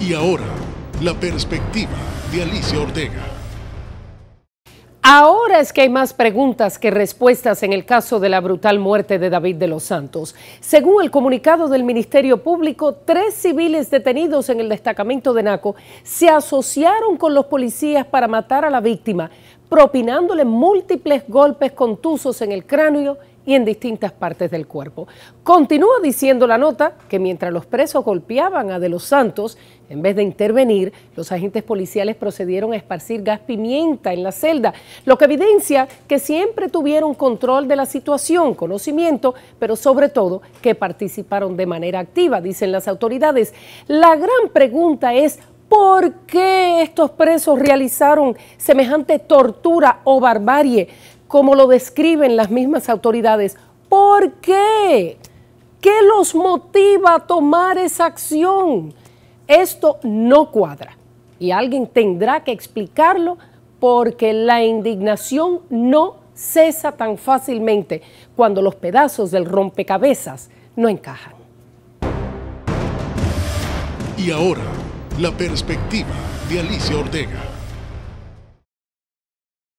Y ahora, la perspectiva de Alicia Ortega. Ahora es que hay más preguntas que respuestas en el caso de la brutal muerte de David de los Santos. Según el comunicado del Ministerio Público, tres civiles detenidos en el destacamento de Naco se asociaron con los policías para matar a la víctima, propinándole múltiples golpes contusos en el cráneo y en distintas partes del cuerpo. Continúa diciendo la nota que mientras los presos golpeaban a De los Santos, en vez de intervenir, los agentes policiales procedieron a esparcir gas pimienta en la celda, lo que evidencia que siempre tuvieron control de la situación, conocimiento, pero sobre todo que participaron de manera activa, dicen las autoridades. La gran pregunta es, ¿por qué estos presos realizaron semejante tortura o barbarie? como lo describen las mismas autoridades. ¿Por qué? ¿Qué los motiva a tomar esa acción? Esto no cuadra y alguien tendrá que explicarlo porque la indignación no cesa tan fácilmente cuando los pedazos del rompecabezas no encajan. Y ahora, la perspectiva de Alicia Ortega.